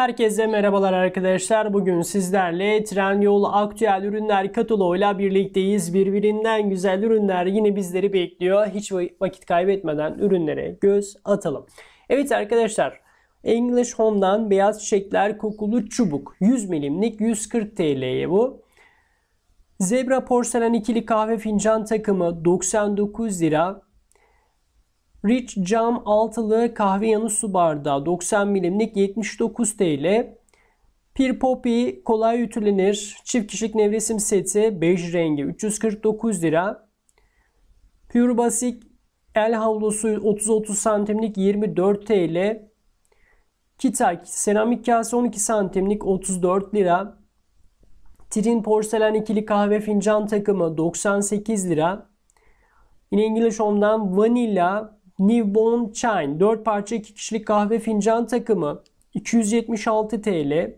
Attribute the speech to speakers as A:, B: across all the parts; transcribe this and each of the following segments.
A: Herkese merhabalar arkadaşlar. Bugün sizlerle Trendyol aktüel ürünler kataloğuyla birlikteyiz. Birbirinden güzel ürünler yine bizleri bekliyor. Hiç vakit kaybetmeden ürünlere göz atalım. Evet arkadaşlar English Home'dan beyaz çiçekler kokulu çubuk 100 milimlik 140 TL'ye bu. Zebra porselen ikili kahve fincan takımı 99 lira. Rich Cam altılı kahve yanı su bardağı 90 milimlik 79 TL. Pir Poppy kolay ütülenir çift kişilik nevresim seti bej rengi 349 lira. Pure Basic el havlusu 30-30 santimlik 24 TL. Kitak seramik kase 12 santimlik 34 lira. Trin porselen ikili kahve fincan takımı 98 lira. Yine İngiliz Home'dan vanilla Newborn Chine 4 parça 2 kişilik kahve fincan takımı 276 TL.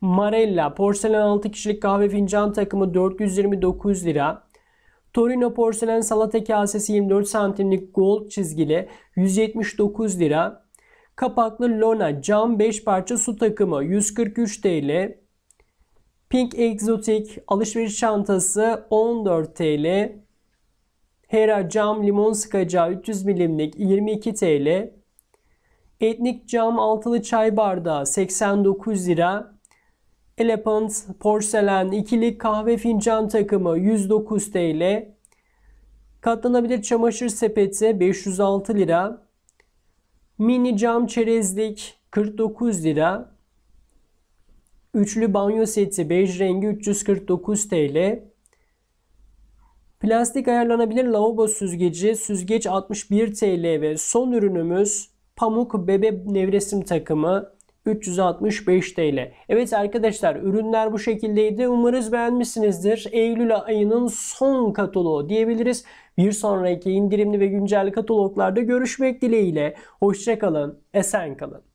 A: Marella porselen 6 kişilik kahve fincan takımı 429 lira. Torino porselen salata kasesi 24 santimlik gold çizgili 179 lira. Kapaklı Lona cam 5 parça su takımı 143 TL. Pink Exotic alışveriş çantası 14 TL. Hera cam limon sıkacağı 300 milimlik 22 TL. Etnik cam altılı çay bardağı 89 lira. Elephant porselen ikili kahve fincan takımı 109 TL. Katlanabilir çamaşır sepeti 506 lira. Mini cam çerezlik 49 lira. Üçlü banyo seti bej rengi 349 TL. Plastik ayarlanabilir lavabo süzgeci, süzgeç 61 TL ve son ürünümüz pamuk bebe nevresim takımı 365 TL. Evet arkadaşlar ürünler bu şekildeydi. Umarız beğenmişsinizdir. Eylül ayının son kataloğu diyebiliriz. Bir sonraki indirimli ve güncel kataloglarda görüşmek dileğiyle. Hoşçakalın, esen kalın.